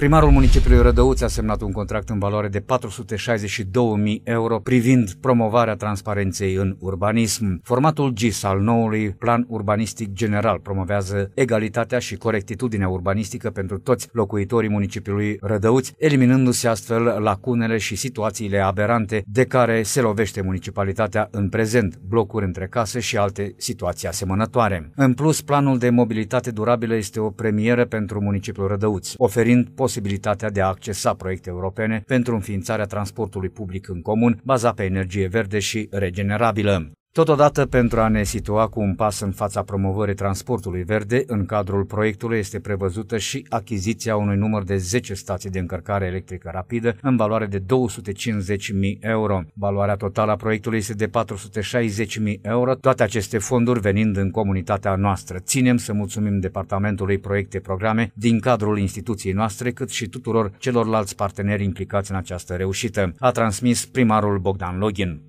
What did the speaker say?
Primarul municipiului Rădăuți a semnat un contract în valoare de 462.000 euro privind promovarea transparenței în urbanism. Formatul GIS al noului Plan Urbanistic General promovează egalitatea și corectitudinea urbanistică pentru toți locuitorii municipiului Rădăuți, eliminându-se astfel lacunele și situațiile aberante de care se lovește municipalitatea în prezent, blocuri între case și alte situații asemănătoare. În plus, planul de mobilitate durabilă este o premieră pentru municipiul Rădăuți, oferind pos- posibilitatea de a accesa proiecte europene pentru înființarea transportului public în comun bazat pe energie verde și regenerabilă. Totodată, pentru a ne situa cu un pas în fața promovării transportului verde, în cadrul proiectului este prevăzută și achiziția unui număr de 10 stații de încărcare electrică rapidă în valoare de 250.000 euro. Valoarea totală a proiectului este de 460.000 euro, toate aceste fonduri venind în comunitatea noastră. Ținem să mulțumim Departamentului Proiecte Programe din cadrul instituției noastre, cât și tuturor celorlalți parteneri implicați în această reușită, a transmis primarul Bogdan Login.